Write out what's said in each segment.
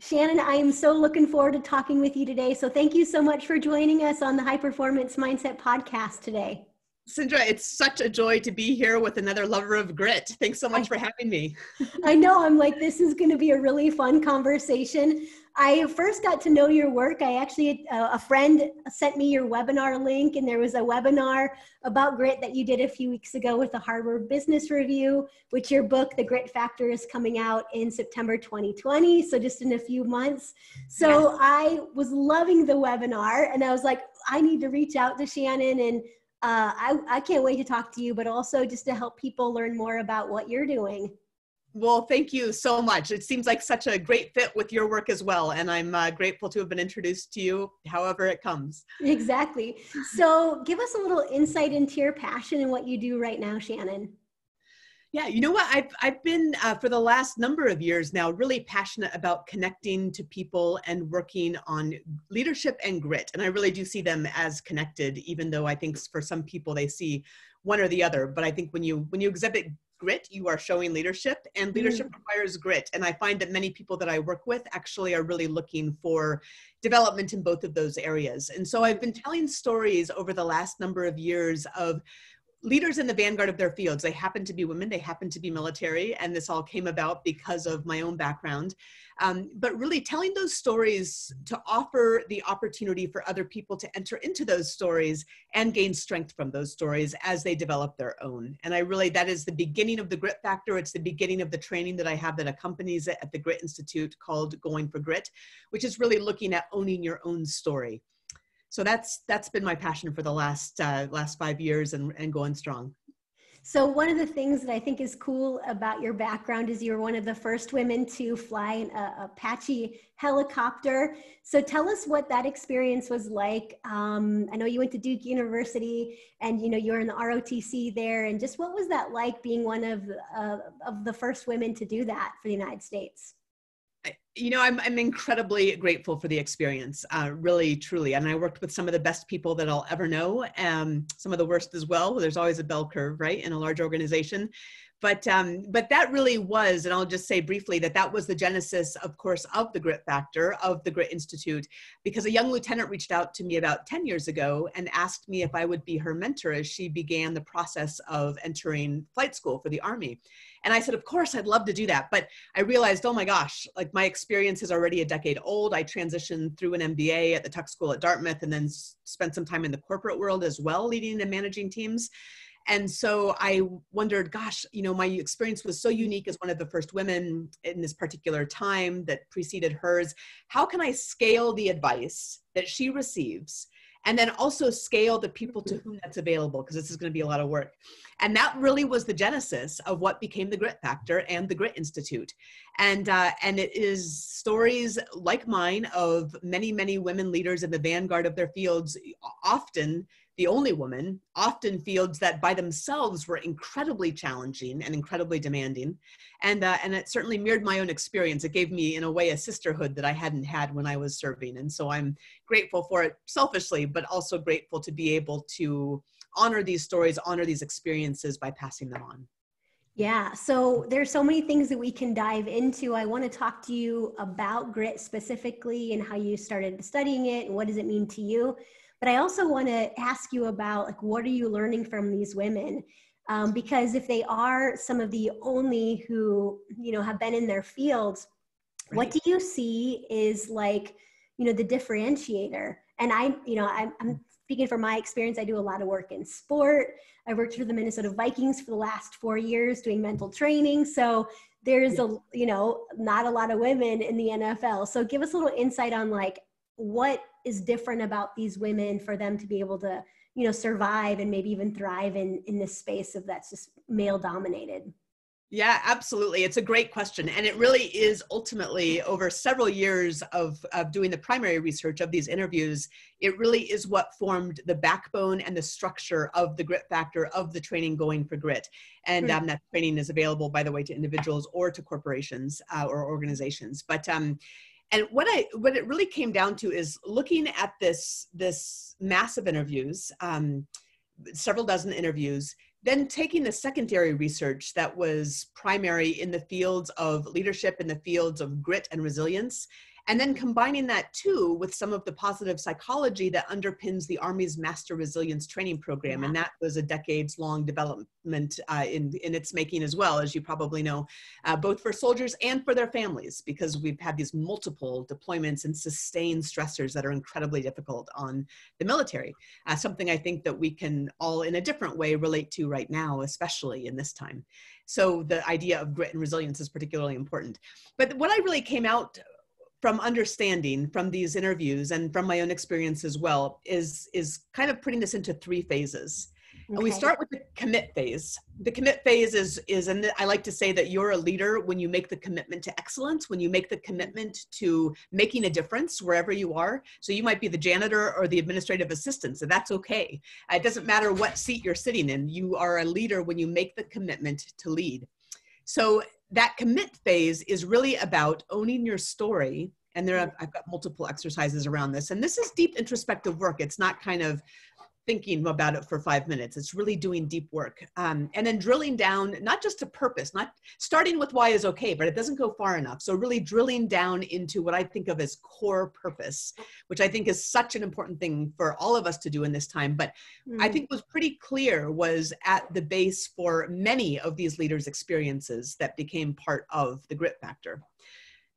Shannon, I am so looking forward to talking with you today. So thank you so much for joining us on the High Performance Mindset Podcast today. Sindra, it's such a joy to be here with another lover of grit. Thanks so much for having me. I know. I'm like, this is going to be a really fun conversation. I first got to know your work. I actually, uh, a friend sent me your webinar link, and there was a webinar about grit that you did a few weeks ago with the Harvard Business Review, which your book, The Grit Factor, is coming out in September 2020. So, just in a few months. So, yes. I was loving the webinar, and I was like, I need to reach out to Shannon and uh, I, I can't wait to talk to you, but also just to help people learn more about what you're doing. Well, thank you so much. It seems like such a great fit with your work as well, and I'm uh, grateful to have been introduced to you however it comes. Exactly. So, give us a little insight into your passion and what you do right now, Shannon. Yeah, you know what? I've, I've been uh, for the last number of years now really passionate about connecting to people and working on leadership and grit. And I really do see them as connected, even though I think for some people they see one or the other. But I think when you when you exhibit grit, you are showing leadership, and mm. leadership mm. requires grit. And I find that many people that I work with actually are really looking for development in both of those areas. And so I've been telling stories over the last number of years of leaders in the vanguard of their fields. They happen to be women, they happen to be military, and this all came about because of my own background. Um, but really telling those stories to offer the opportunity for other people to enter into those stories and gain strength from those stories as they develop their own. And I really, that is the beginning of the grit factor. It's the beginning of the training that I have that accompanies it at the Grit Institute called Going for Grit, which is really looking at owning your own story so that's that's been my passion for the last uh, last five years and, and going strong so one of the things that i think is cool about your background is you're one of the first women to fly an uh, apache helicopter so tell us what that experience was like um, i know you went to duke university and you know you were in the rotc there and just what was that like being one of uh, of the first women to do that for the united states you know, I'm, I'm incredibly grateful for the experience, uh, really, truly. And I worked with some of the best people that I'll ever know, um, some of the worst as well. There's always a bell curve, right, in a large organization. But um, but that really was, and I'll just say briefly that that was the genesis, of course, of the Grit Factor, of the Grit Institute, because a young lieutenant reached out to me about 10 years ago and asked me if I would be her mentor as she began the process of entering flight school for the Army. And I said, Of course, I'd love to do that. But I realized, oh my gosh, like my experience is already a decade old. I transitioned through an MBA at the Tuck School at Dartmouth and then spent some time in the corporate world as well, leading and managing teams. And so I wondered, gosh, you know, my experience was so unique as one of the first women in this particular time that preceded hers. How can I scale the advice that she receives and then also scale the people to whom that's available because this is going to be a lot of work and that really was the genesis of what became the grit factor and the grit institute and uh, and it is stories like mine of many many women leaders in the vanguard of their fields often the only woman, often fields that by themselves were incredibly challenging and incredibly demanding. And, uh, and it certainly mirrored my own experience. It gave me, in a way, a sisterhood that I hadn't had when I was serving. And so I'm grateful for it selfishly, but also grateful to be able to honor these stories, honor these experiences by passing them on. Yeah, so there's so many things that we can dive into. I want to talk to you about grit specifically and how you started studying it and what does it mean to you. But I also want to ask you about like what are you learning from these women? Um, because if they are some of the only who you know have been in their fields, right. what do you see is like you know the differentiator? And I you know I'm, I'm speaking from my experience, I do a lot of work in sport. I worked for the Minnesota Vikings for the last four years doing mental training. So there's a you know not a lot of women in the NFL. So give us a little insight on like what is different about these women for them to be able to you know survive and maybe even thrive in in this space of that's just male dominated yeah, absolutely. It's a great question. And it really is ultimately over several years of, of doing the primary research of these interviews, it really is what formed the backbone and the structure of the grit factor of the training going for grit. And hmm. um, that training is available, by the way, to individuals or to corporations uh, or organizations. But um, and what i what it really came down to is looking at this this massive interviews um, several dozen interviews then taking the secondary research that was primary in the fields of leadership in the fields of grit and resilience and then combining that too with some of the positive psychology that underpins the Army's Master Resilience Training Program. Yeah. And that was a decades long development uh, in, in its making as well, as you probably know, uh, both for soldiers and for their families, because we've had these multiple deployments and sustained stressors that are incredibly difficult on the military. Uh, something I think that we can all, in a different way, relate to right now, especially in this time. So the idea of grit and resilience is particularly important. But what I really came out from understanding from these interviews and from my own experience as well is is kind of putting this into three phases okay. and we start with the commit phase the commit phase is is and i like to say that you're a leader when you make the commitment to excellence when you make the commitment to making a difference wherever you are so you might be the janitor or the administrative assistant so that's okay uh, it doesn't matter what seat you're sitting in you are a leader when you make the commitment to lead so that commit phase is really about owning your story and there I've, I've got multiple exercises around this and this is deep introspective work it's not kind of thinking about it for five minutes. It's really doing deep work. Um, and then drilling down, not just to purpose, not starting with why is okay, but it doesn't go far enough. So really drilling down into what I think of as core purpose, which I think is such an important thing for all of us to do in this time. But mm. I hmm. think was pretty clear was at the base for many of these leaders' experiences that became part of the grit factor.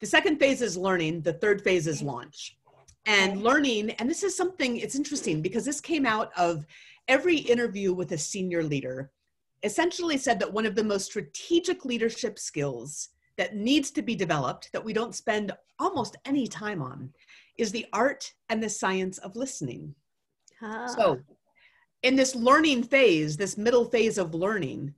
The second phase is learning. The third phase is launch and learning. And this is something, it's interesting because this came out of every interview with a senior leader, essentially said that one of the most strategic leadership skills that needs to be developed that we don't spend almost any time on is the art and the science of listening. Ah. So, in this learning phase, this middle phase of learning,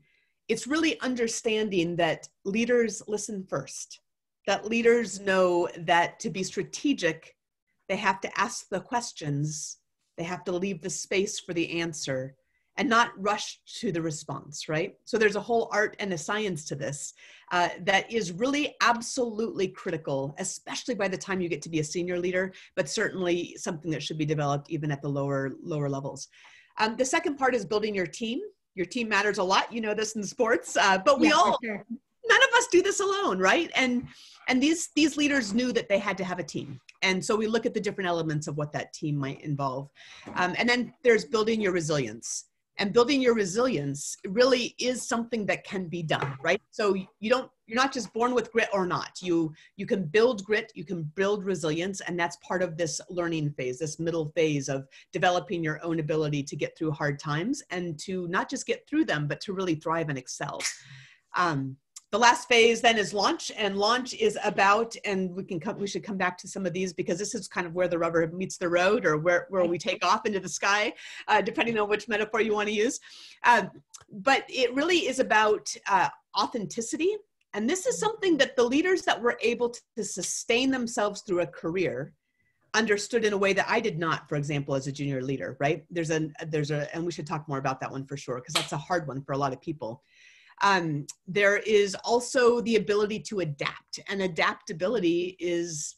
it's really understanding that leaders listen first, that leaders know that to be strategic, they have to ask the questions. They have to leave the space for the answer and not rush to the response, right? So there's a whole art and a science to this uh, that is really absolutely critical, especially by the time you get to be a senior leader, but certainly something that should be developed even at the lower, lower levels. Um, the second part is building your team. Your team matters a lot. You know this in sports, uh, but we yeah, all, sure. none of us do this alone, right? And and these these leaders knew that they had to have a team and so we look at the different elements of what that team might involve. Um, and then there's building your resilience. And building your resilience really is something that can be done, right? So you don't you're not just born with grit or not. You you can build grit, you can build resilience, and that's part of this learning phase, this middle phase of developing your own ability to get through hard times and to not just get through them, but to really thrive and excel. Um, the last phase then is launch and launch is about and we can come we should come back to some of these because this is kind of where the rubber meets the road or where, where we take off into the sky uh, depending on which metaphor you want to use uh, but it really is about uh, authenticity and this is something that the leaders that were able to, to sustain themselves through a career understood in a way that I did not, for example, as a junior leader, right? There's a, there's a, and we should talk more about that one for sure, because that's a hard one for a lot of people. Um, there is also the ability to adapt, and adaptability is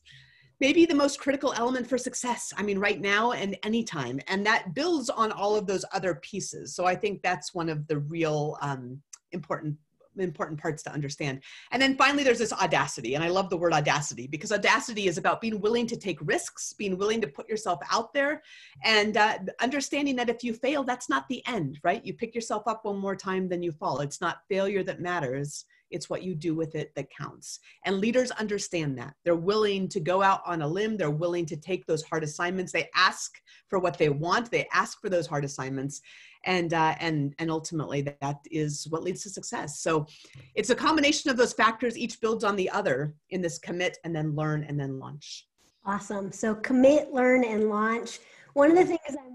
maybe the most critical element for success. I mean, right now and anytime, and that builds on all of those other pieces. So I think that's one of the real um, important important parts to understand. And then finally, there's this audacity. And I love the word audacity because audacity is about being willing to take risks, being willing to put yourself out there, and uh, understanding that if you fail, that's not the end, right? You pick yourself up one more time, then you fall. It's not failure that matters, it's what you do with it that counts. And leaders understand that. They're willing to go out on a limb. They're willing to take those hard assignments. They ask for what they want. They ask for those hard assignments. And, uh, and, and ultimately that is what leads to success. So it's a combination of those factors. Each builds on the other in this commit and then learn and then launch. Awesome. So commit, learn, and launch. One of the things I'm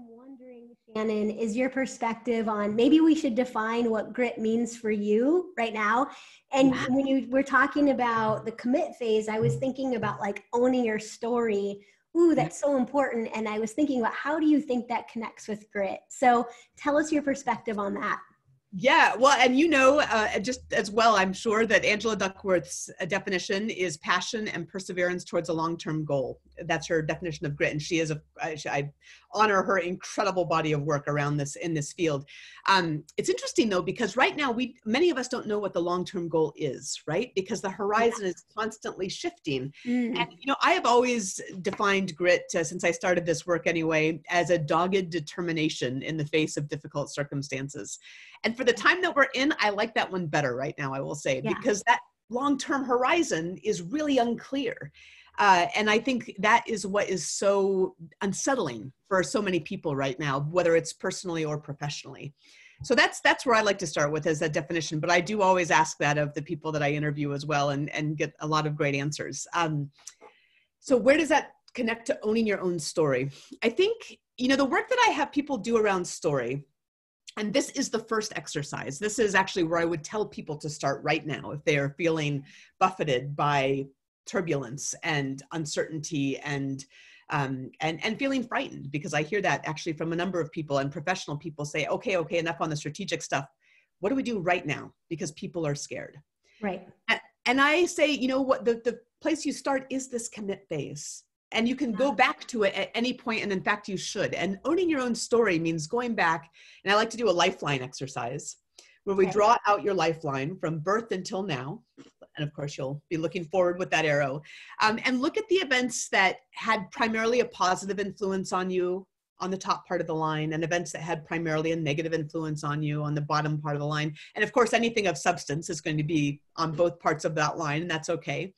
Shannon, is your perspective on maybe we should define what grit means for you right now. And when you were talking about the commit phase, I was thinking about like owning your story. Ooh, that's so important. And I was thinking about how do you think that connects with grit? So tell us your perspective on that. Yeah, well, and you know, uh, just as well, I'm sure that Angela Duckworth's uh, definition is passion and perseverance towards a long-term goal. That's her definition of grit, and she is a. I, I honor her incredible body of work around this in this field. Um, it's interesting though because right now we many of us don't know what the long-term goal is, right? Because the horizon yeah. is constantly shifting. Mm. And you know, I have always defined grit uh, since I started this work anyway as a dogged determination in the face of difficult circumstances. And for the time that we're in, I like that one better right now, I will say, yeah. because that long term horizon is really unclear. Uh, and I think that is what is so unsettling for so many people right now, whether it's personally or professionally. So that's that's where I like to start with as that definition. But I do always ask that of the people that I interview as well, and and get a lot of great answers. Um, so where does that connect to owning your own story? I think you know the work that I have people do around story and this is the first exercise. This is actually where I would tell people to start right now if they are feeling buffeted by turbulence and uncertainty and um, and and feeling frightened because I hear that actually from a number of people and professional people say, okay, okay, enough on the strategic stuff. What do we do right now? Because people are scared. Right. And, and I say, you know what? The the place you start is this commit phase and you can go back to it at any point and in fact you should and owning your own story means going back and i like to do a lifeline exercise where we okay. draw out your lifeline from birth until now and of course you'll be looking forward with that arrow um, and look at the events that had primarily a positive influence on you on the top part of the line and events that had primarily a negative influence on you on the bottom part of the line and of course anything of substance is going to be on both parts of that line and that's okay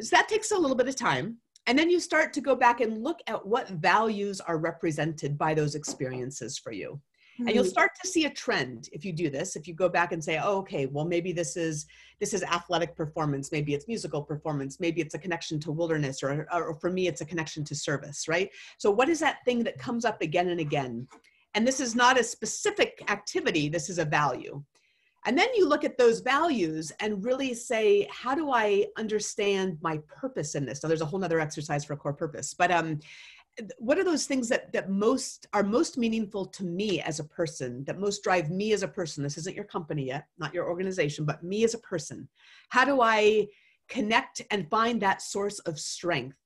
so that takes a little bit of time and then you start to go back and look at what values are represented by those experiences for you. And you'll mm-hmm. start to see a trend if you do this. If you go back and say, oh, okay, well, maybe this is this is athletic performance, maybe it's musical performance, maybe it's a connection to wilderness, or, or for me, it's a connection to service, right? So what is that thing that comes up again and again? And this is not a specific activity, this is a value. And then you look at those values and really say, how do I understand my purpose in this? Now, there's a whole other exercise for core purpose. But um, what are those things that, that most are most meaningful to me as a person, that most drive me as a person? This isn't your company yet, not your organization, but me as a person. How do I connect and find that source of strength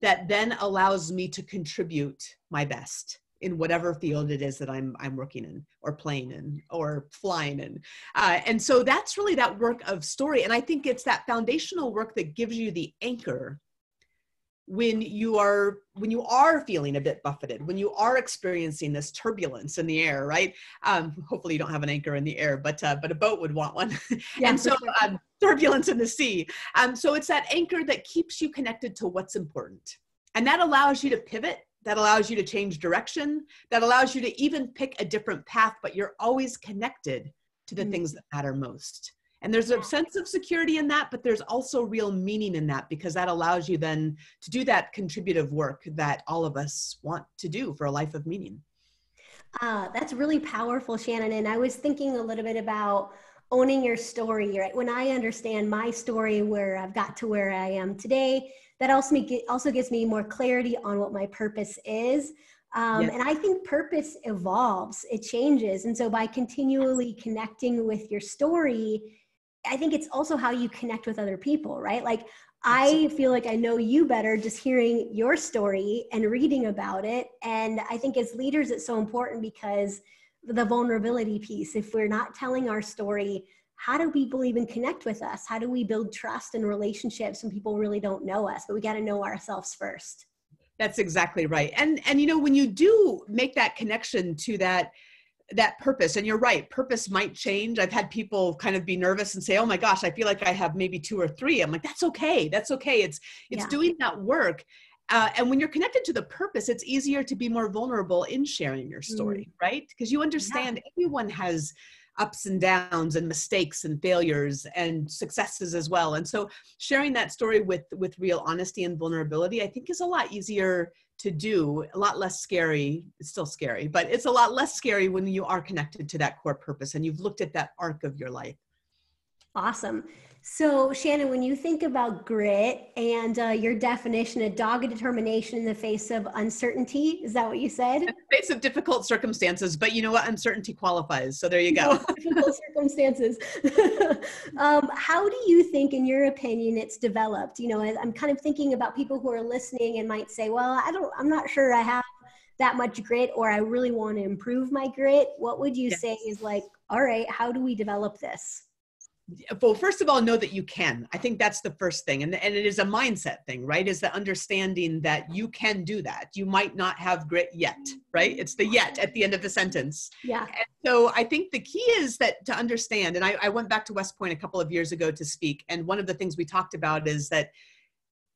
that then allows me to contribute my best? in whatever field it is that I'm I'm working in or playing in or flying in. Uh, and so that's really that work of story. And I think it's that foundational work that gives you the anchor when you are when you are feeling a bit buffeted when you are experiencing this turbulence in the air right um, hopefully you don't have an anchor in the air but uh, but a boat would want one yeah, and so sure. um, turbulence in the sea um, so it's that anchor that keeps you connected to what's important and that allows you to pivot that allows you to change direction, that allows you to even pick a different path, but you're always connected to the mm-hmm. things that matter most. And there's a sense of security in that, but there's also real meaning in that because that allows you then to do that contributive work that all of us want to do for a life of meaning. Uh, that's really powerful, Shannon. And I was thinking a little bit about owning your story, right? When I understand my story, where I've got to where I am today, that also, me, also gives me more clarity on what my purpose is. Um, yes. And I think purpose evolves, it changes. And so by continually connecting with your story, I think it's also how you connect with other people, right? Like, I feel like I know you better just hearing your story and reading about it. And I think as leaders, it's so important because the vulnerability piece, if we're not telling our story, how do people even connect with us? How do we build trust and relationships when people really don't know us? But we got to know ourselves first. That's exactly right. And and you know when you do make that connection to that that purpose and you're right purpose might change i've had people kind of be nervous and say oh my gosh i feel like i have maybe two or three i'm like that's okay that's okay it's it's yeah. doing that work uh, and when you're connected to the purpose it's easier to be more vulnerable in sharing your story mm. right because you understand yeah. everyone has ups and downs and mistakes and failures and successes as well and so sharing that story with with real honesty and vulnerability i think is a lot easier to do a lot less scary it's still scary but it's a lot less scary when you are connected to that core purpose and you've looked at that arc of your life awesome so, Shannon, when you think about grit and uh, your definition, a dogged determination in the face of uncertainty, is that what you said? In the face of difficult circumstances, but you know what? Uncertainty qualifies. So, there you go. Oh, difficult circumstances. um, how do you think, in your opinion, it's developed? You know, I'm kind of thinking about people who are listening and might say, well, I don't, I'm not sure I have that much grit or I really want to improve my grit. What would you yes. say is like, all right, how do we develop this? well first of all know that you can i think that's the first thing and, and it is a mindset thing right is the understanding that you can do that you might not have grit yet right it's the yet at the end of the sentence yeah and so i think the key is that to understand and I, I went back to west point a couple of years ago to speak and one of the things we talked about is that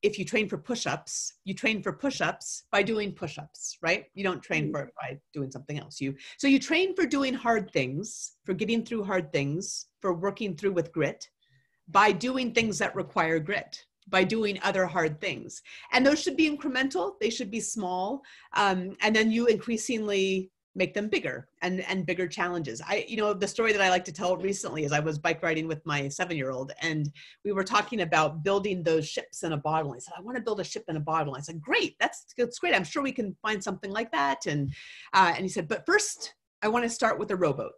if you train for push-ups you train for push-ups by doing push-ups right you don't train mm-hmm. for it by doing something else you so you train for doing hard things for getting through hard things for working through with grit by doing things that require grit by doing other hard things and those should be incremental they should be small um, and then you increasingly make them bigger and and bigger challenges i you know the story that i like to tell recently is i was bike riding with my seven year old and we were talking about building those ships in a bottle i said i want to build a ship in a bottle i said great that's that's great i'm sure we can find something like that and uh, and he said but first i want to start with a rowboat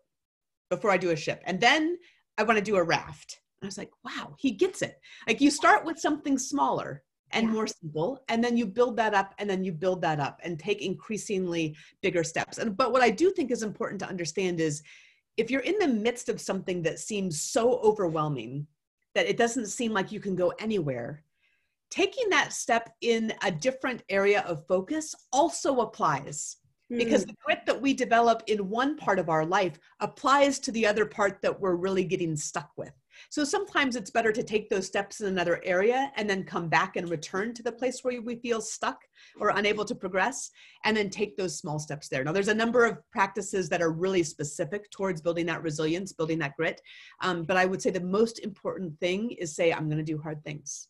before i do a ship and then i want to do a raft and i was like wow he gets it like you start with something smaller and yeah. more simple and then you build that up and then you build that up and take increasingly bigger steps and but what i do think is important to understand is if you're in the midst of something that seems so overwhelming that it doesn't seem like you can go anywhere taking that step in a different area of focus also applies mm. because the grit that we develop in one part of our life applies to the other part that we're really getting stuck with so sometimes it's better to take those steps in another area and then come back and return to the place where we feel stuck or unable to progress and then take those small steps there. Now, there's a number of practices that are really specific towards building that resilience, building that grit. Um, but I would say the most important thing is say, I'm going to do hard things.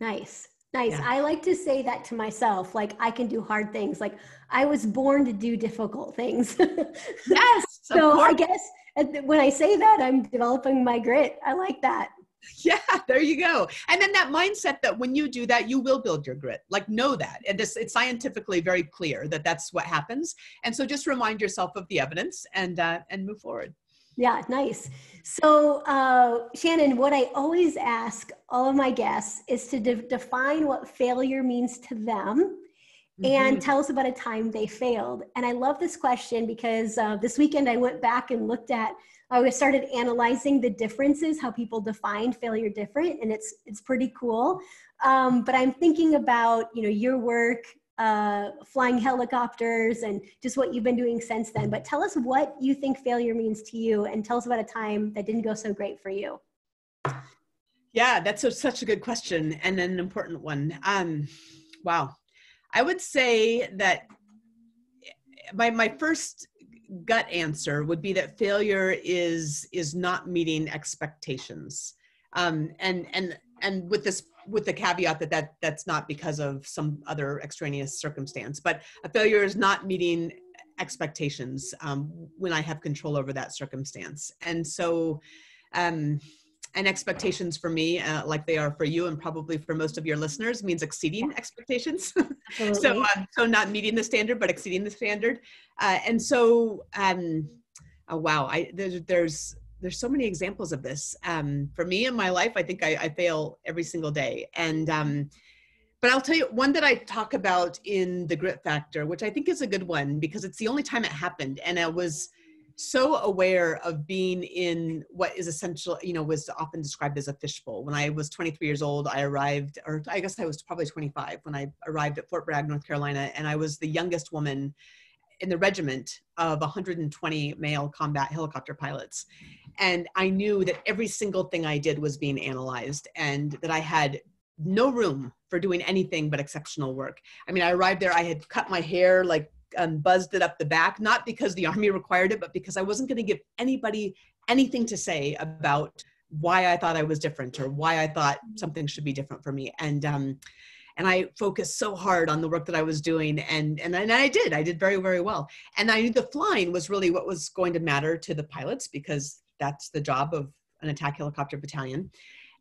Nice. Nice. Yeah. I like to say that to myself. Like I can do hard things. Like I was born to do difficult things. yes. so I guess uh, when I say that, I'm developing my grit. I like that. Yeah, there you go. And then that mindset that when you do that, you will build your grit. Like know that, and this it's scientifically very clear that that's what happens. And so just remind yourself of the evidence and uh, and move forward. Yeah, nice. So, uh, Shannon, what I always ask all of my guests is to de- define what failure means to them mm-hmm. and tell us about a time they failed. And I love this question because uh, this weekend I went back and looked at, I started analyzing the differences, how people define failure different, and it's, it's pretty cool. Um, but I'm thinking about, you know, your work, uh, flying helicopters and just what you've been doing since then. But tell us what you think failure means to you and tell us about a time that didn't go so great for you. Yeah, that's a, such a good question and an important one. Um, wow. I would say that my, my first gut answer would be that failure is is not meeting expectations um, and and and with this with the caveat that, that that's not because of some other extraneous circumstance. But a failure is not meeting expectations um, when I have control over that circumstance. And so, um, and expectations for me, uh, like they are for you, and probably for most of your listeners, means exceeding expectations. so, uh, so not meeting the standard, but exceeding the standard. Uh, and so, um, oh, wow, I there's, there's there's so many examples of this. Um, for me in my life, I think I, I fail every single day. And um, but I'll tell you one that I talk about in the grit factor, which I think is a good one because it's the only time it happened, and I was so aware of being in what is essential, you know, was often described as a fishbowl. When I was 23 years old, I arrived, or I guess I was probably 25 when I arrived at Fort Bragg, North Carolina, and I was the youngest woman in the regiment of 120 male combat helicopter pilots. And I knew that every single thing I did was being analyzed and that I had no room for doing anything but exceptional work. I mean, I arrived there, I had cut my hair like um, buzzed it up the back, not because the army required it, but because I wasn't going to give anybody anything to say about why I thought I was different or why I thought something should be different for me. And um, and I focused so hard on the work that I was doing, and and, and I did. I did very very well, and I knew the flying was really what was going to matter to the pilots because that's the job of an attack helicopter battalion.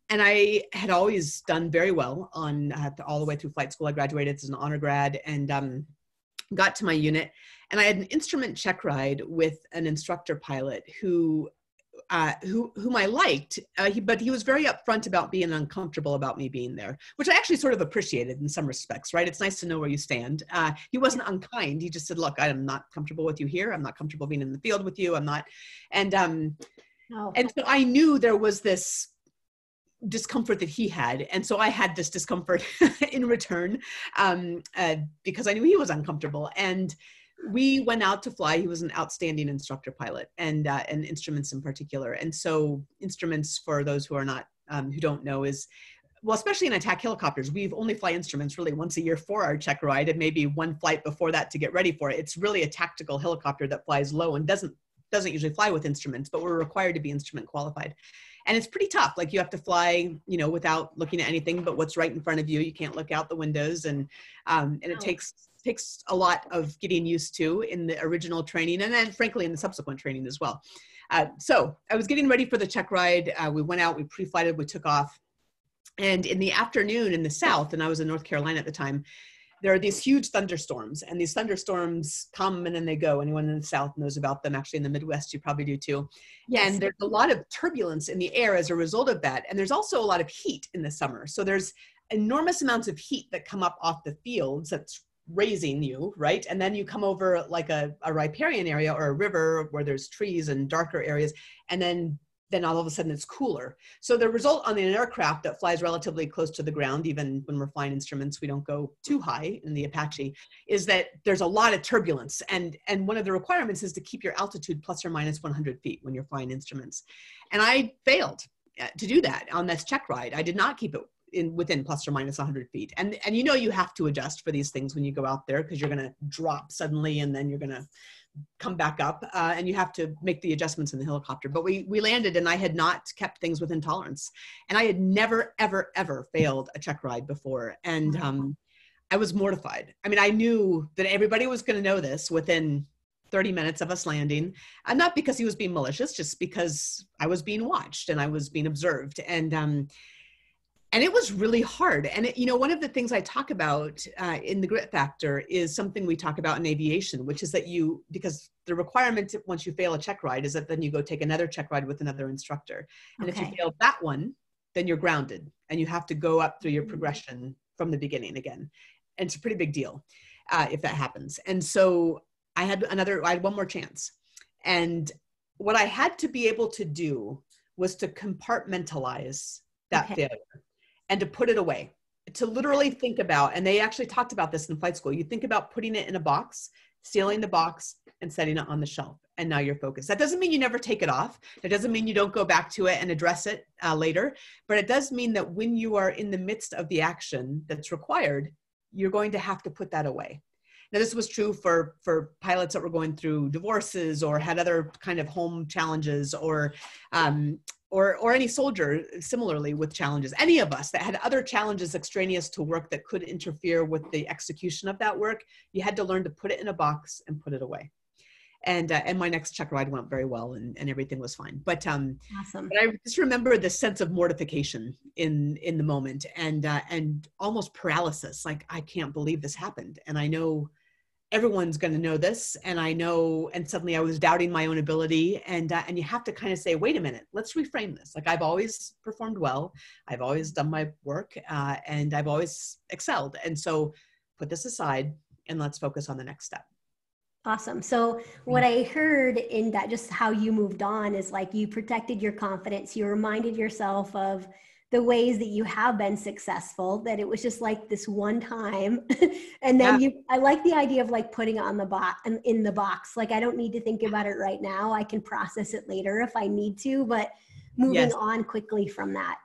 And I had always done very well on uh, all the way through flight school. I graduated as an honor grad and um, got to my unit, and I had an instrument check ride with an instructor pilot who uh, who whom I liked, uh, he, but he was very upfront about being uncomfortable about me being there, which I actually sort of appreciated in some respects. Right? It's nice to know where you stand. Uh, he wasn't unkind. He just said, "Look, I'm not comfortable with you here. I'm not comfortable being in the field with you. I'm not," and um, and so I knew there was this discomfort that he had and so i had this discomfort in return um, uh, because i knew he was uncomfortable and we went out to fly. He was an outstanding instructor pilot, and uh, and instruments in particular. And so instruments for those who are not um, who don't know is well, especially in attack helicopters, we've only fly instruments really once a year for our check ride, and maybe one flight before that to get ready for it. It's really a tactical helicopter that flies low and doesn't doesn't usually fly with instruments, but we're required to be instrument qualified. And it's pretty tough. Like you have to fly, you know, without looking at anything but what's right in front of you. You can't look out the windows, and um, and it takes takes a lot of getting used to in the original training and then frankly in the subsequent training as well. Uh, so I was getting ready for the check ride. Uh, we went out, we pre-flighted, we took off. And in the afternoon in the South, and I was in North Carolina at the time, there are these huge thunderstorms and these thunderstorms come and then they go anyone in the south knows about them actually in the midwest you probably do too yes. and there's a lot of turbulence in the air as a result of that and there's also a lot of heat in the summer so there's enormous amounts of heat that come up off the fields that's raising you, right? And then you come over like a, a riparian area or a river where there's trees and darker areas, and then then all of a sudden it's cooler. So the result on an aircraft that flies relatively close to the ground, even when we're flying instruments, we don't go too high in the Apache, is that there's a lot of turbulence. And, and one of the requirements is to keep your altitude plus or minus 100 feet when you're flying instruments. And I failed uh, to do that on this check ride. I did not keep it in within plus or minus 100 feet. And and you know you have to adjust for these things when you go out there because you're going to drop suddenly and then you're going to come back up uh, and you have to make the adjustments in the helicopter. But we we landed and I had not kept things within tolerance, and I had never ever ever failed a check ride before, and um, I was mortified. I mean, I knew that everybody was going to know this within 30 minutes of us landing and uh, not because he was being malicious just because i was being watched and i was being observed and um, and it was really hard and it, you know one of the things i talk about uh, in the grit factor is something we talk about in aviation which is that you because the requirement once you fail a check ride is that then you go take another check ride with another instructor and okay. if you fail that one then you're grounded and you have to go up through your mm-hmm. progression from the beginning again and it's a pretty big deal uh, if that happens and so i had another i had one more chance and what i had to be able to do was to compartmentalize that okay. failure and to put it away, to literally think about. And they actually talked about this in flight school. You think about putting it in a box, sealing the box, and setting it on the shelf. And now you're focused. That doesn't mean you never take it off. It doesn't mean you don't go back to it and address it uh, later. But it does mean that when you are in the midst of the action that's required, you're going to have to put that away. Now, this was true for, for pilots that were going through divorces or had other kind of home challenges or um, or, or any soldier similarly with challenges, any of us that had other challenges extraneous to work that could interfere with the execution of that work, you had to learn to put it in a box and put it away. And, uh, and my next check ride went very well and, and everything was fine. But, um, awesome. but I just remember the sense of mortification in, in the moment and, uh, and almost paralysis. Like, I can't believe this happened. And I know everyone's going to know this and i know and suddenly i was doubting my own ability and uh, and you have to kind of say wait a minute let's reframe this like i've always performed well i've always done my work uh, and i've always excelled and so put this aside and let's focus on the next step awesome so what mm. i heard in that just how you moved on is like you protected your confidence you reminded yourself of the ways that you have been successful that it was just like this one time and then yeah. you i like the idea of like putting it on the box in the box like i don't need to think about it right now i can process it later if i need to but moving yes. on quickly from that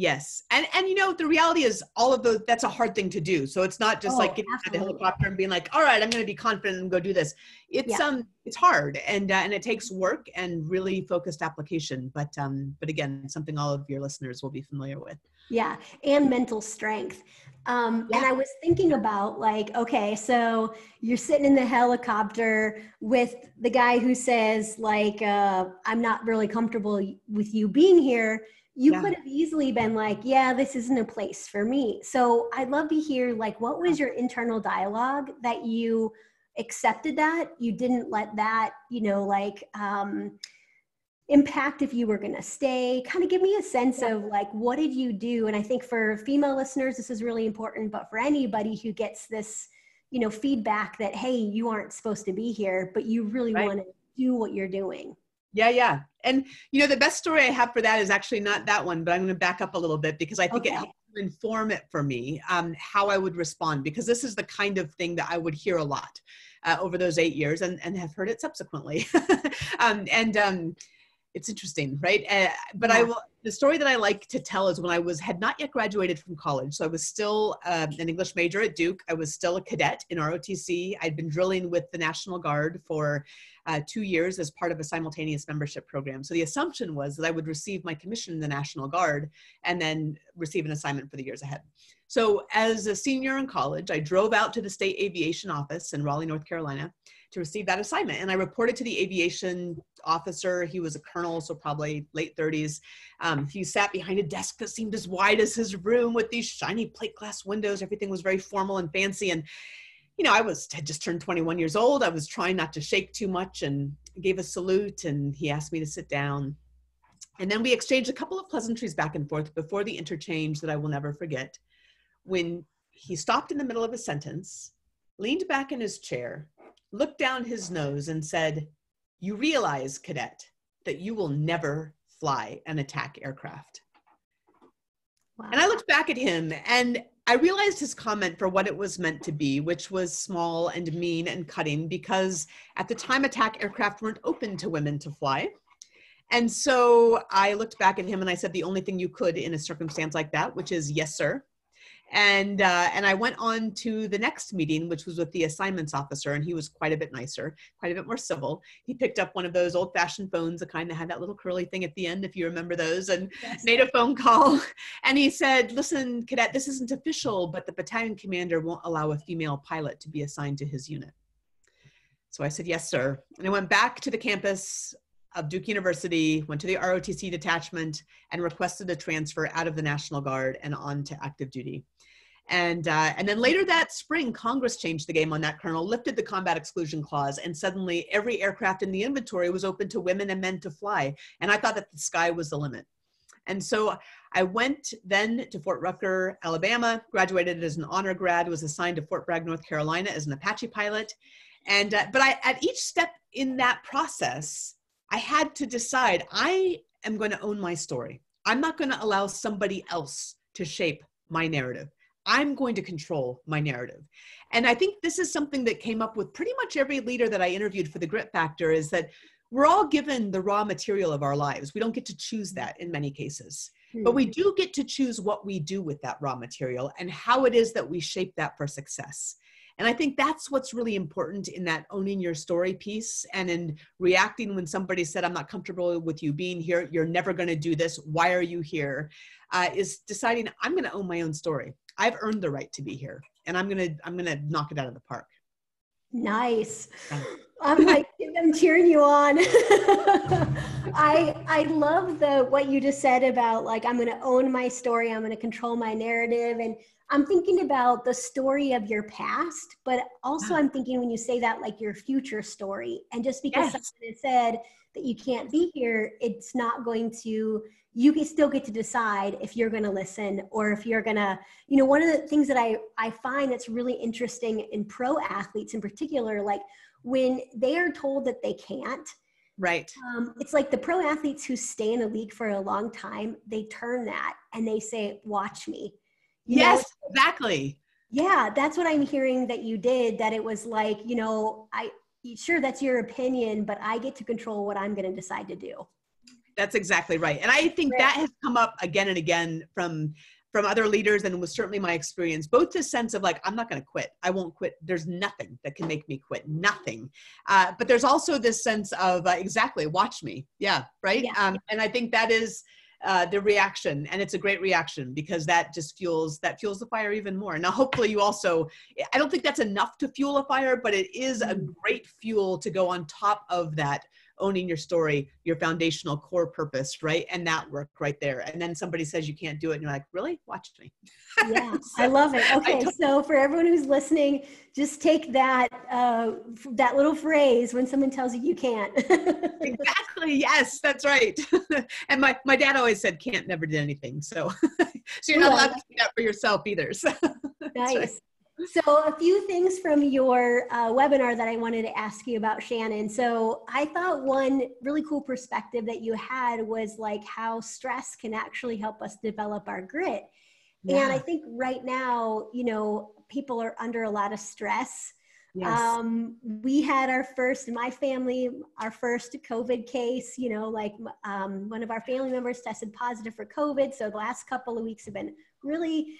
Yes. And and you know, the reality is all of those that's a hard thing to do. So it's not just oh, like getting absolutely. out of the helicopter and being like, all right, I'm gonna be confident and go do this. It's yeah. um it's hard and uh, and it takes work and really focused application. But um but again, something all of your listeners will be familiar with. Yeah, and mental strength. Um, yeah. And I was thinking about like, okay, so you're sitting in the helicopter with the guy who says like, uh, I'm not really comfortable with you being here you yeah. could have easily been like yeah this isn't a place for me so i'd love to hear like what was your internal dialogue that you accepted that you didn't let that you know like um impact if you were going to stay kind of give me a sense yeah. of like what did you do and i think for female listeners this is really important but for anybody who gets this you know feedback that hey you aren't supposed to be here but you really right. want to do what you're doing yeah, yeah. And you know, the best story I have for that is actually not that one, but I'm going to back up a little bit because I think okay. it helped inform it for me um, how I would respond because this is the kind of thing that I would hear a lot uh, over those eight years and, and have heard it subsequently. um, and um, it's interesting, right? Uh, but yeah. I will, the story that I like to tell is when I was had not yet graduated from college, so I was still um, an English major at Duke. I was still a cadet in ROTC. I'd been drilling with the National Guard for uh, two years as part of a simultaneous membership program. So the assumption was that I would receive my commission in the National Guard and then receive an assignment for the years ahead. So as a senior in college, I drove out to the state aviation office in Raleigh, North Carolina to receive that assignment. And I reported to the aviation officer. He was a colonel, so probably late 30s. Um, he sat behind a desk that seemed as wide as his room with these shiny plate glass windows. Everything was very formal and fancy. And, you know, I was had just turned 21 years old. I was trying not to shake too much and gave a salute. And he asked me to sit down. And then we exchanged a couple of pleasantries back and forth before the interchange that I will never forget. When he stopped in the middle of a sentence, leaned back in his chair, looked down his nose and said, You realize, cadet, that you will never fly an attack aircraft. Wow. And I looked back at him and I realized his comment for what it was meant to be, which was small and mean and cutting, because at the time, attack aircraft weren't open to women to fly. And so I looked back at him and I said, the only thing you could in a circumstance like that, which is yes, sir, and uh, and I went on to the next meeting, which was with the assignments officer, and he was quite a bit nicer, quite a bit more civil. He picked up one of those old-fashioned phones, the kind that had that little curly thing at the end, if you remember those, and yes. made a phone call. And he said, "Listen, cadet, this isn't official, but the battalion commander won't allow a female pilot to be assigned to his unit." So I said, "Yes, sir." And I went back to the campus of Duke University, went to the ROTC detachment, and requested a transfer out of the National Guard and on to active duty. And, uh, and then later that spring, Congress changed the game on that colonel, lifted the combat exclusion clause, and suddenly every aircraft in the inventory was open to women and men to fly. And I thought that the sky was the limit. And so I went then to Fort Rucker, Alabama, graduated as an honor grad, was assigned to Fort Bragg, North Carolina as an Apache pilot. And, uh, but I, at each step in that process, I had to decide I am going to own my story. I'm not going to allow somebody else to shape my narrative. I'm going to control my narrative. And I think this is something that came up with pretty much every leader that I interviewed for the grit factor is that we're all given the raw material of our lives. We don't get to choose that in many cases. Hmm. But we do get to choose what we do with that raw material and how it is that we shape that for success. And I think that's what's really important in that owning your story piece and in reacting when somebody said, I'm not comfortable with you being here, you're never going to do this, why are you here? Uh, is deciding, I'm going to own my own story. I've earned the right to be here and I'm going to, I'm going to knock it out of the park. Nice. I'm like, I'm cheering you on. I I love the what you just said about like I'm going to own my story, I'm going to control my narrative, and I'm thinking about the story of your past, but also ah. I'm thinking when you say that like your future story, and just because yes. someone has said that you can't be here, it's not going to you can still get to decide if you're going to listen or if you're going to you know one of the things that i i find that's really interesting in pro athletes in particular like when they are told that they can't. Right. Um, it's like the pro athletes who stay in a league for a long time, they turn that and they say, Watch me. You yes, know? exactly. Yeah, that's what I'm hearing that you did, that it was like, you know, I sure that's your opinion, but I get to control what I'm going to decide to do. That's exactly right. And I think right. that has come up again and again from from other leaders and was certainly my experience both this sense of like i'm not going to quit i won't quit there's nothing that can make me quit nothing uh, but there's also this sense of uh, exactly watch me yeah right yeah. Um, and i think that is uh, the reaction and it's a great reaction because that just fuels that fuels the fire even more now hopefully you also i don't think that's enough to fuel a fire but it is a mm. great fuel to go on top of that owning your story, your foundational core purpose, right? And that work right there. And then somebody says you can't do it, and you're like, really? Watch me. Yeah, so, I love it. Okay, totally- so for everyone who's listening, just take that uh, that little phrase when someone tells you you can't. exactly. Yes, that's right. and my my dad always said, "Can't never did anything." So so you're not yeah. allowed to do that for yourself either. So nice. Right. So, a few things from your uh, webinar that I wanted to ask you about, Shannon. So, I thought one really cool perspective that you had was like how stress can actually help us develop our grit. Yeah. And I think right now, you know, people are under a lot of stress. Yes. Um, we had our first, my family, our first COVID case, you know, like um, one of our family members tested positive for COVID. So the last couple of weeks have been really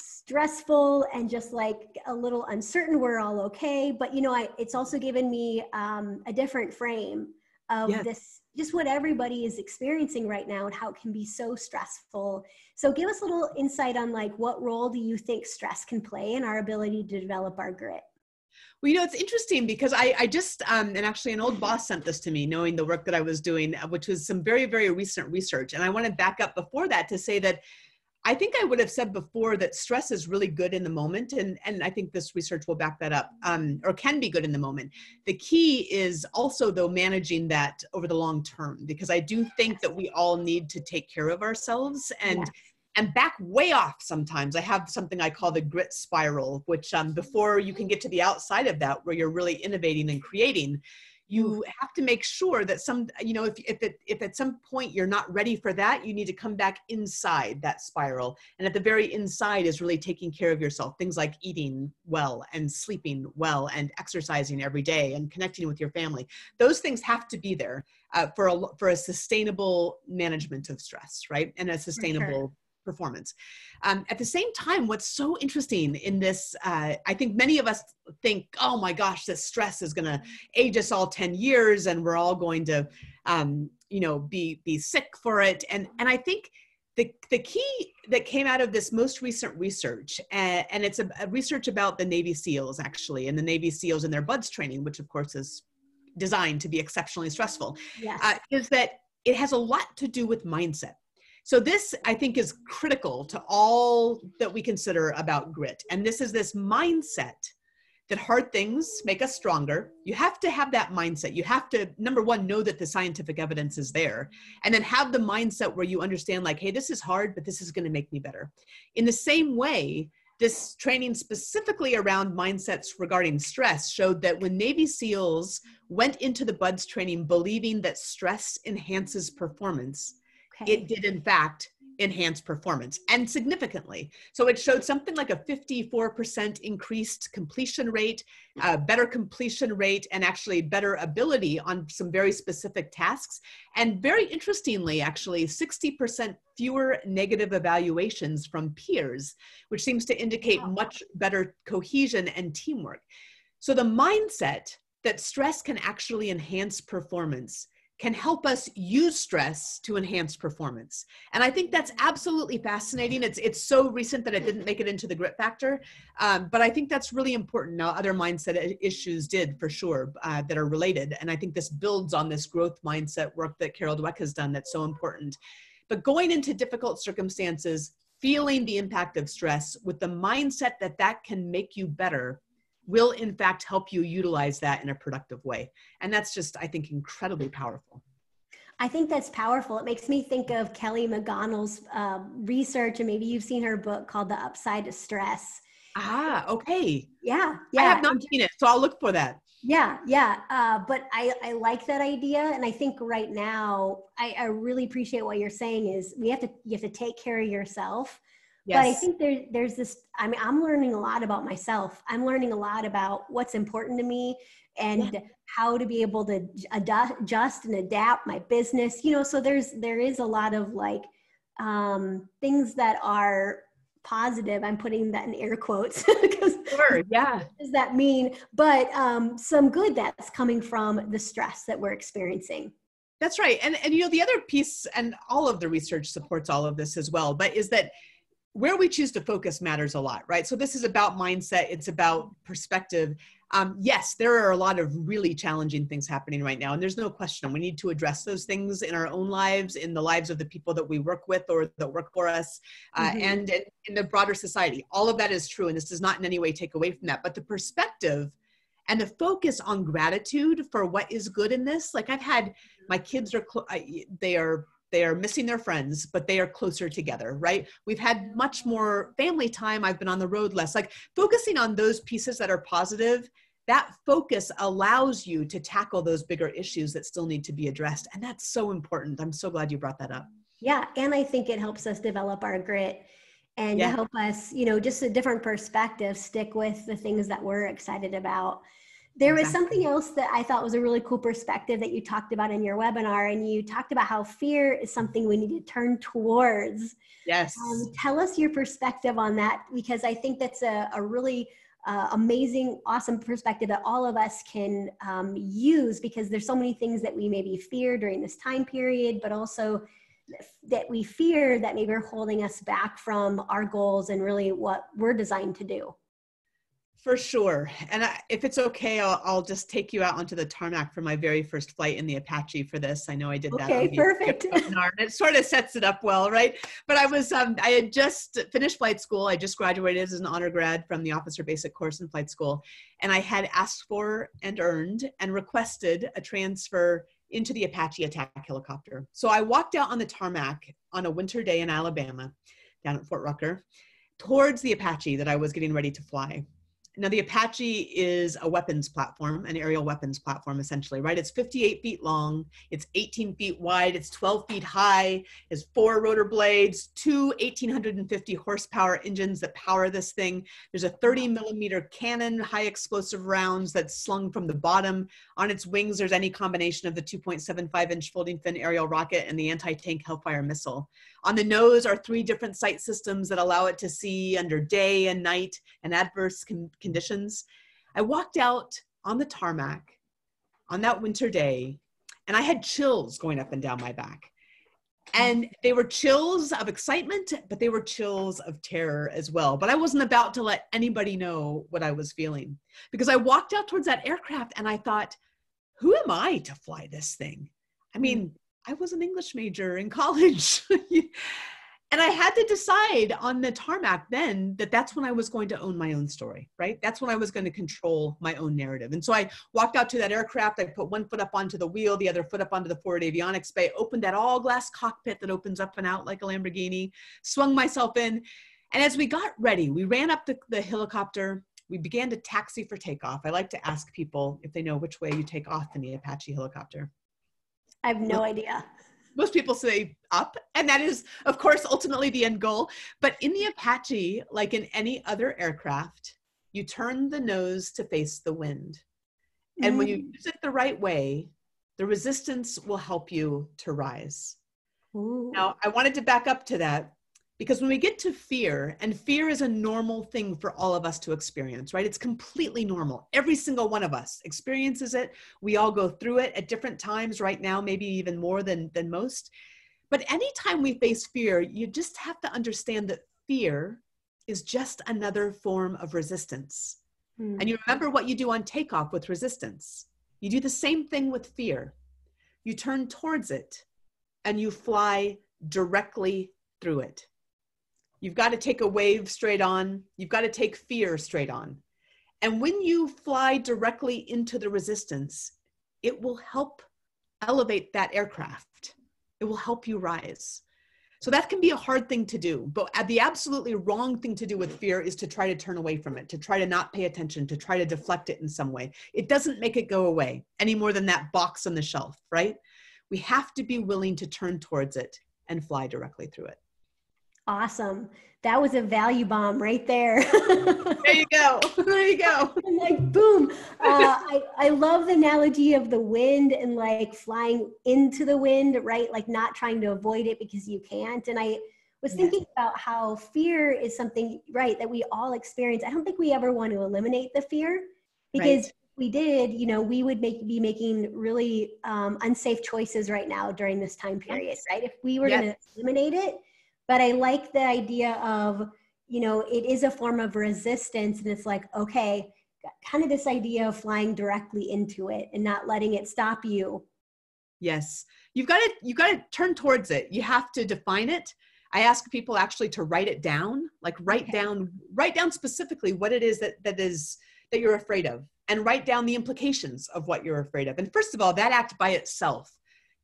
stressful and just like a little uncertain we're all okay but you know I, it's also given me um, a different frame of yes. this just what everybody is experiencing right now and how it can be so stressful so give us a little insight on like what role do you think stress can play in our ability to develop our grit well, you know, it's interesting because I, I just, um, and actually an old boss sent this to me, knowing the work that I was doing, uh, which was some very, very recent research. And I want to back up before that to say that I think I would have said before that stress is really good in the moment, and, and I think this research will back that up, um, or can be good in the moment. The key is also, though, managing that over the long term, because I do think that we all need to take care of ourselves and. And back way off sometimes. I have something I call the grit spiral, which um, before you can get to the outside of that, where you're really innovating and creating, you have to make sure that some you know if if, if at some point you're not ready for that you need to come back inside that spiral and at the very inside is really taking care of yourself things like eating well and sleeping well and exercising every day and connecting with your family those things have to be there uh, for a for a sustainable management of stress right and a sustainable performance. Um, at the same time, what's so interesting in this, uh, I think many of us think, oh my gosh, this stress is going to age us all 10 years and we're all going to, um, you know, be, be sick for it. And, and I think the, the key that came out of this most recent research, and it's a, a research about the Navy SEALs actually, and the Navy SEALs and their BUDS training, which of course is designed to be exceptionally stressful, yes. uh, is that it has a lot to do with mindset. So this, I think, is critical to all that we consider about grit. And this is this mindset that hard things make us stronger. You have to have that mindset. You have to, number one, know that the scientific evidence is there, and then have the mindset where you understand, like, hey, this is hard, but this is going to make me better. In the same way, this training specifically around mindsets regarding stress showed that when Navy SEALs went into the BUDS training believing that stress enhances performance, Okay. It did, in fact, enhance performance and significantly. So it showed something like a 54% increased completion rate, a mm. uh, better completion rate, and actually better ability on some very specific tasks. And very interestingly, actually, 60% fewer negative evaluations from peers, which seems to indicate much better cohesion and teamwork. So the mindset that stress can actually enhance performance can help us use stress to enhance performance. And I think that's absolutely fascinating. It's, it's so recent that it didn't make it into the grit factor, um, but I think that's really important. Now, other mindset issues did for sure uh, that are related. And I think this builds on this growth mindset work that Carol Dweck has done that's so important. But going into difficult circumstances, feeling the impact of stress with the mindset that that can make you better will in fact help you utilize that in a productive way. And that's just, I think, incredibly powerful. I think that's powerful. It makes me think of Kelly McGonnell's uh, research, and maybe you've seen her book called The Upside of Stress. Ah, okay. Yeah, yeah. I have not seen it, so I'll look for that. Yeah, yeah. Uh, but I, I like that idea, and I think right now I, I really appreciate what you're saying. Is we have to you have to take care of yourself Yes. But I think there, there's this, I mean, I'm learning a lot about myself. I'm learning a lot about what's important to me and yeah. how to be able to adjust and adapt my business, you know, so there's, there is a lot of like um, things that are positive. I'm putting that in air quotes because sure, yeah. does that mean? But um, some good that's coming from the stress that we're experiencing. That's right. And and you know the other piece and all of the research supports all of this as well, but is that where we choose to focus matters a lot, right? So this is about mindset, it's about perspective. Um, yes, there are a lot of really challenging things happening right now, and there's no question we need to address those things in our own lives, in the lives of the people that we work with or that work for us, uh, mm-hmm. and in, in the broader society. All of that is true, and this does not in any way take away from that. But the perspective and the focus on gratitude for what is good in this, like I've had my kids are, they are they are missing their friends but they are closer together right we've had much more family time i've been on the road less like focusing on those pieces that are positive that focus allows you to tackle those bigger issues that still need to be addressed and that's so important i'm so glad you brought that up yeah and i think it helps us develop our grit and yeah. help us you know just a different perspective stick with the things that we're excited about there was something else that I thought was a really cool perspective that you talked about in your webinar, and you talked about how fear is something we need to turn towards. Yes. Um, tell us your perspective on that because I think that's a, a really uh, amazing, awesome perspective that all of us can um, use because there's so many things that we maybe fear during this time period, but also that we fear that maybe are holding us back from our goals and really what we're designed to do. For sure. And I, if it's okay, I'll, I'll, just take you out onto the tarmac for my very first flight in the Apache for this. I know I did that. Okay, perfect. Webinar, it sort of sets it up well, right? But I was, um, I had just finished flight school. I just graduated as an honor grad from the officer basic course in flight school. And I had asked for and earned and requested a transfer into the Apache attack helicopter. So I walked out on the tarmac on a winter day in Alabama, down at Fort Rucker, towards the Apache that I was getting ready to fly now, the Apache is a weapons platform, an aerial weapons platform, essentially, right? It's 58 feet long, it's 18 feet wide, it's 12 feet high, it's four rotor blades, two 1850 horsepower engines that power this thing. There's a 30 millimeter cannon, high explosive rounds that's slung from the bottom. On its wings, there's any combination of the 2.75 inch folding fin aerial rocket and the anti tank Hellfire missile. On the nose are three different sight systems that allow it to see under day and night and adverse con conditions. I walked out on the tarmac on that winter day, and I had chills going up and down my back. And they were chills of excitement, but they were chills of terror as well. But I wasn't about to let anybody know what I was feeling because I walked out towards that aircraft and I thought, who am I to fly this thing? I mean, I was an English major in college. and I had to decide on the tarmac then that that's when I was going to own my own story, right? That's when I was going to control my own narrative. And so I walked out to that aircraft. I put one foot up onto the wheel, the other foot up onto the forward avionics bay, opened that all glass cockpit that opens up and out like a Lamborghini, swung myself in. And as we got ready, we ran up the, the helicopter. We began to taxi for takeoff. I like to ask people if they know which way you take off in the Apache helicopter. I have no idea. Most people say up, and that is, of course, ultimately the end goal. But in the Apache, like in any other aircraft, you turn the nose to face the wind. And mm. when you mm. use it the right way, the resistance will help you to rise. Ooh. Now, I wanted to back up to that because when we get to fear, and fear is a normal thing for all of us to experience, right? It's completely normal. Every single one of us experiences it. We all go through it at different times right now, maybe even more than, than most. But anytime we face fear, you just have to understand that fear is just another form of resistance. Mm. And you hmm. remember what you do on takeoff with resistance. You do the same thing with fear. You turn towards it and you fly directly through it. You've got to take a wave straight on. You've got to take fear straight on. And when you fly directly into the resistance, it will help elevate that aircraft. It will help you rise. So that can be a hard thing to do, but the absolutely wrong thing to do with fear is to try to turn away from it, to try to not pay attention, to try to deflect it in some way. It doesn't make it go away any more than that box on the shelf, right? We have to be willing to turn towards it and fly directly through it. Awesome. That was a value bomb right there. there you go. There you go. like, boom. Uh, I, I love the analogy of the wind and like flying into the wind, right? Like not trying to avoid it because you can't. And I was thinking yes. about how fear is something, right, that we all experience. I don't think we ever want to eliminate the fear because right we did, you know, we would make be making really um, unsafe choices right now during this time period, right? If we were yes. going to eliminate it, but i like the idea of you know it is a form of resistance and it's like okay kind of this idea of flying directly into it and not letting it stop you yes you've got to you've got to turn towards it you have to define it i ask people actually to write it down like write okay. down write down specifically what it is that that is that you're afraid of and write down the implications of what you're afraid of and first of all that act by itself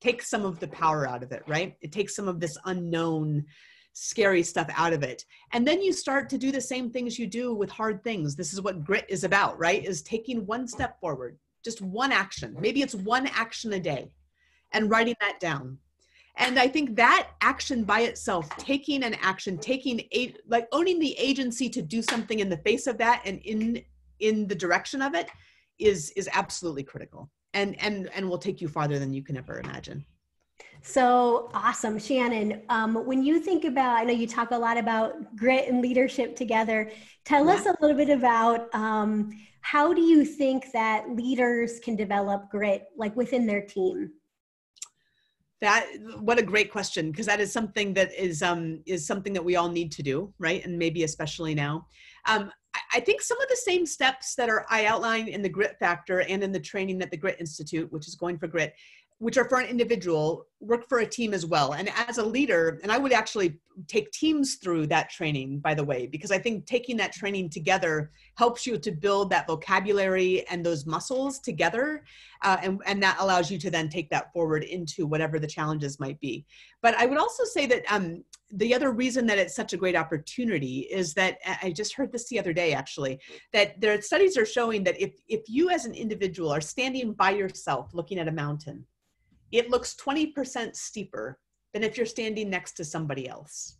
takes some of the power out of it right it takes some of this unknown scary stuff out of it. And then you start to do the same things you do with hard things. This is what grit is about, right? Is taking one step forward, just one action. Maybe it's one action a day and writing that down. And I think that action by itself, taking an action, taking a, like owning the agency to do something in the face of that and in in the direction of it is is absolutely critical and and and will take you farther than you can ever imagine so awesome, Shannon. Um, when you think about, I know you talk a lot about grit and leadership together. Tell yeah. us a little bit about um, how do you think that leaders can develop grit, like within their team? That what a great question because that is something that is um, is something that we all need to do, right? And maybe especially now. Um, I think some of the same steps that are I outline in the grit factor and in the training at the Grit Institute, which is going for grit, which are for an individual, work for a team as well. And as a leader, and I would actually take teams through that training, by the way, because I think taking that training together helps you to build that vocabulary and those muscles together. Uh, and, and that allows you to then take that forward into whatever the challenges might be. But I would also say that um, the other reason that it's such a great opportunity is that I just heard this the other day actually that their studies are showing that if if you as an individual are standing by yourself looking at a mountain it looks 20% steeper than if you're standing next to somebody else.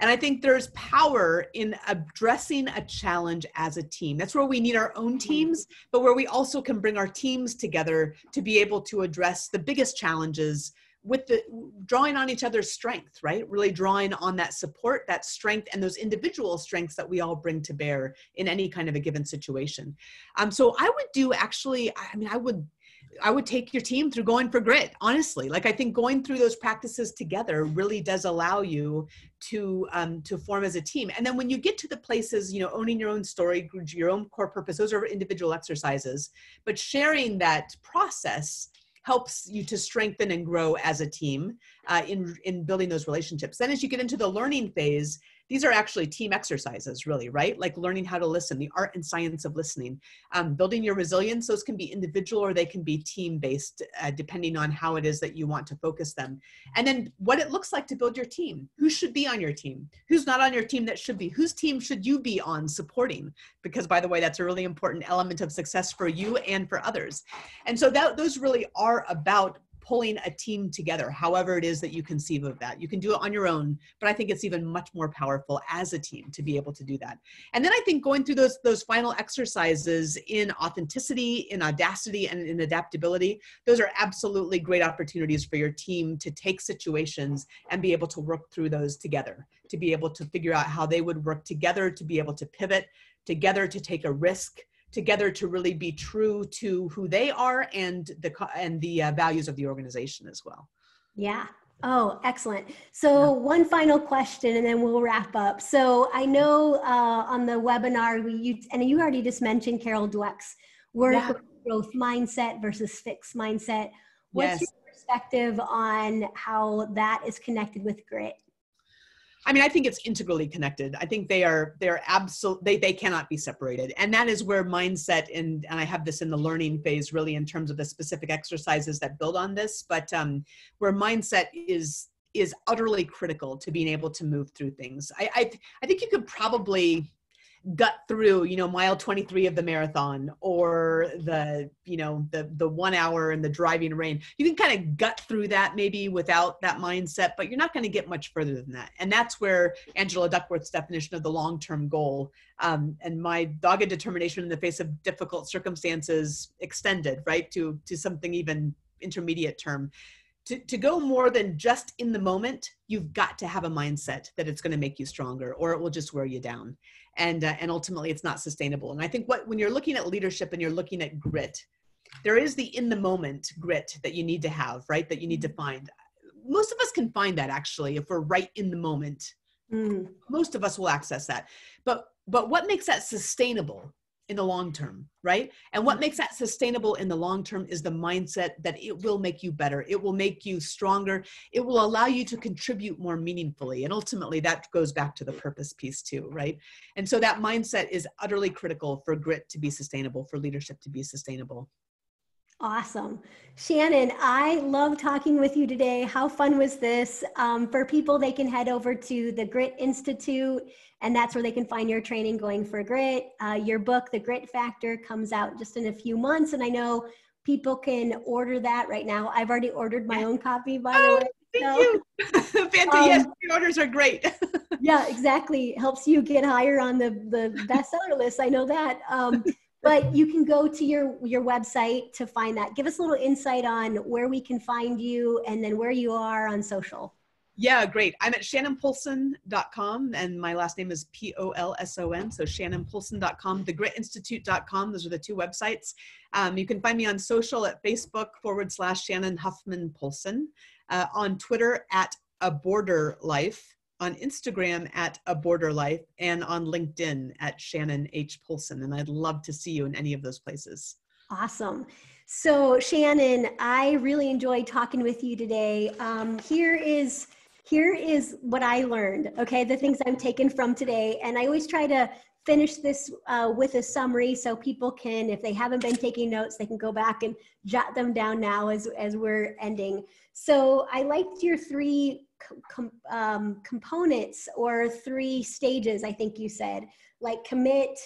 And I think there's power in addressing a challenge as a team. That's where we need our own mm-hmm. teams, but where we also can bring our teams together to be able to address the biggest challenges with the drawing on each other's strength, right? Really drawing on that support, that strength, and those individual strengths that we all bring to bear in any kind of a given situation. Um, so I would do actually, I mean, I would I would take your team through going for grit, honestly. Like I think going through those practices together really does allow you to um, to form as a team. And then when you get to the places, you know, owning your own story, your own core purpose, those are individual exercises. But sharing that process helps you to strengthen and grow as a team uh, in in building those relationships. Then as you get into the learning phase, these are actually team exercises really, right? Like learning how to listen, the art and science of listening, um, building your resilience. Those can be individual or they can be team-based uh, depending on how it is that you want to focus them. And then what it looks like to build your team. Who should be on your team? Who's not on your team that should be? Whose team should you be on supporting? Because by the way, that's a really important element of success for you and for others. And so that, those really are about pulling a team together, however it is that you conceive of that. You can do it on your own, but I think it's even much more powerful as a team to be able to do that. And then I think going through those, those final exercises in authenticity, in audacity, and in adaptability, those are absolutely great opportunities for your team to take situations and be able to work through those together, to be able to figure out how they would work together, to be able to pivot together, to take a risk, together to really be true to who they are and the and the uh, values of the organization as well yeah Oh, excellent. So, one final question and then we'll wrap up. So, I know uh, on the webinar, we, you, and you already just mentioned Carol Dweck's work yeah. growth mindset versus fixed mindset. What's yes. your perspective on how that is connected with grit? I mean, I think it's integrally connected. I think they are they are absolute. They they cannot be separated, and that is where mindset and and I have this in the learning phase, really, in terms of the specific exercises that build on this. But um, where mindset is is utterly critical to being able to move through things. I I, I think you could probably gut through you know mile 23 of the marathon or the you know the the one hour in the driving rain you can kind of gut through that maybe without that mindset but you're not going to get much further than that and that's where angela duckworth's definition of the long-term goal um, and my dogged determination in the face of difficult circumstances extended right to to something even intermediate term to, to go more than just in the moment, you've got to have a mindset that it's going to make you stronger or it will just wear you down. And, uh, and ultimately, it's not sustainable. And I think what, when you're looking at leadership and you're looking at grit, there is the in the moment grit that you need to have, right? That you need to mm-hmm. find. Most of us can find that actually if we're right in the moment. Mm. Most of us will access that. But but what makes that sustainable in the long term, right? And what mm-hmm. makes that sustainable in the long term is the mindset that it will make you better, it will make you stronger, it will allow you to contribute more meaningfully. And ultimately, that goes back to the purpose piece too, right? And so that mindset is utterly critical for grit to be sustainable, for leadership to be sustainable. Awesome. Shannon, I love talking with you today. How fun was this? Um, for people, they can head over to the Grit Institute, and that's where they can find your training going for grit. Uh, your book, The Grit Factor, comes out just in a few months, and I know people can order that right now. I've already ordered my own copy, by oh, the way. Thank so, you. Fantastic. um, yes, orders are great. yeah, exactly. Helps you get higher on the, the bestseller list. I know that. Um, but you can go to your your website to find that. Give us a little insight on where we can find you and then where you are on social. Yeah, great. I'm at shannonpolson.com and my last name is P O L S O N. So shannonpolson.com, thegritinstitute.com. Those are the two websites. Um, you can find me on social at Facebook forward slash Shannon Huffman Polson, uh, on Twitter at a border life on Instagram at A Border Life and on LinkedIn at Shannon H. Polson. And I'd love to see you in any of those places. Awesome. So, Shannon, I really enjoyed talking with you today. Um, here is here is what I learned, okay, the things I'm taking from today. And I always try to finish this uh, with a summary so people can, if they haven't been taking notes, they can go back and jot them down now as, as we're ending. So I liked your three com um, components or three stages, I think you said, like commit,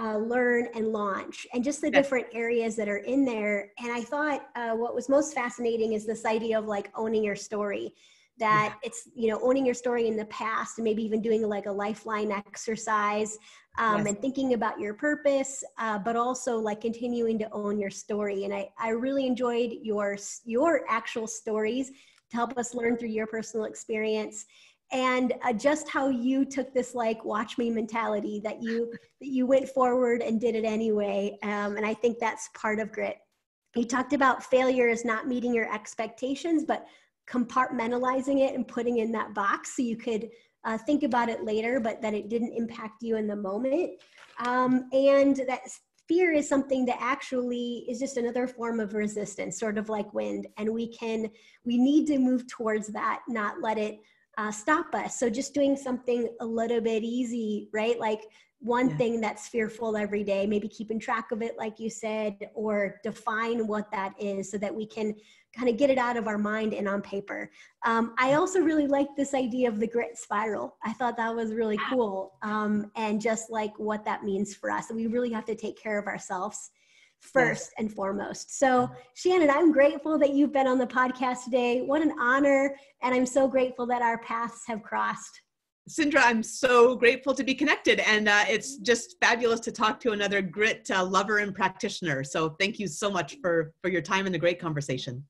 uh, learn, and launch, and just the yes. different areas that are in there. And I thought uh, what was most fascinating is this idea of like owning your story that yeah. it's you know owning your story in the past and maybe even doing like a lifeline exercise um, yes. and thinking about your purpose uh, but also like continuing to own your story and I, I really enjoyed your your actual stories to help us learn through your personal experience and uh, just how you took this like watch me mentality that you that you went forward and did it anyway um, and i think that's part of grit you talked about failure is not meeting your expectations but compartmentalizing it and putting in that box so you could uh, think about it later but that it didn't impact you in the moment um, and that fear is something that actually is just another form of resistance sort of like wind and we can we need to move towards that not let it uh, stop us so just doing something a little bit easy right like one yeah. thing that's fearful every day maybe keeping track of it like you said or define what that is so that we can kind of get it out of our mind and on paper. Um, I also really liked this idea of the grit spiral. I thought that was really ah. cool. Um, and just like what that means for us. We really have to take care of ourselves first and foremost. So, Shannon, I'm grateful that you've been on the podcast today. What an honor. And I'm so grateful that our paths have crossed. Sindra, I'm so grateful to be connected. And uh, it's just fabulous to talk to another grit uh, lover and practitioner. So, thank you so much for, for your time and the great conversation.